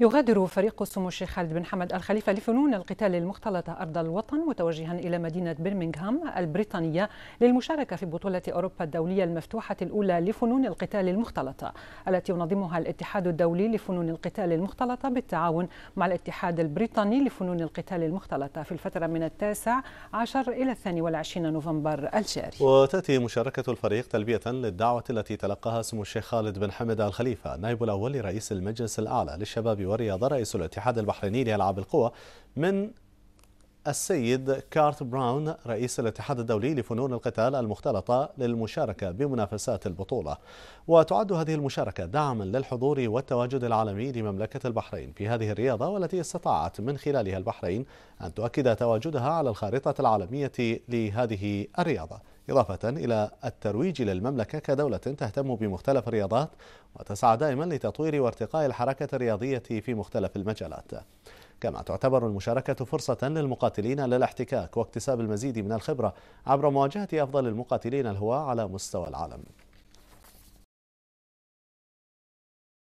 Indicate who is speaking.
Speaker 1: يغادر فريق السمو الشيخ خالد بن حمد الخليفة لفنون القتال المختلطة أرض الوطن متوجها إلى مدينة برمنغهام البريطانية للمشاركة في بطولة أوروبا الدولية المفتوحة الأولى لفنون القتال المختلطة التي ينظمها الاتحاد الدولي لفنون القتال المختلطة بالتعاون مع الاتحاد البريطاني لفنون القتال المختلطة في الفترة من التاسع عشر إلى الثاني والعشرين نوفمبر الجاري
Speaker 2: وتأتي مشاركة الفريق تلبية للدعوة التي تلقاها سمو الشيخ خالد بن حمد الخليفة نائب الأول لرئيس المجلس الأعلى للشباب والرياضة رئيس الاتحاد البحريني لألعاب القوى من السيد كارت براون رئيس الاتحاد الدولي لفنون القتال المختلطة للمشاركة بمنافسات البطولة وتعد هذه المشاركة دعما للحضور والتواجد العالمي لمملكة البحرين في هذه الرياضة والتي استطاعت من خلالها البحرين أن تؤكد تواجدها على الخارطة العالمية لهذه الرياضة إضافة إلى الترويج للمملكة كدولة تهتم بمختلف الرياضات وتسعى دائما لتطوير وارتقاء الحركة الرياضية في مختلف المجالات كما تعتبر المشاركة فرصة للمقاتلين للاحتكاك واكتساب المزيد من الخبرة عبر مواجهة أفضل المقاتلين الهواة على مستوى العالم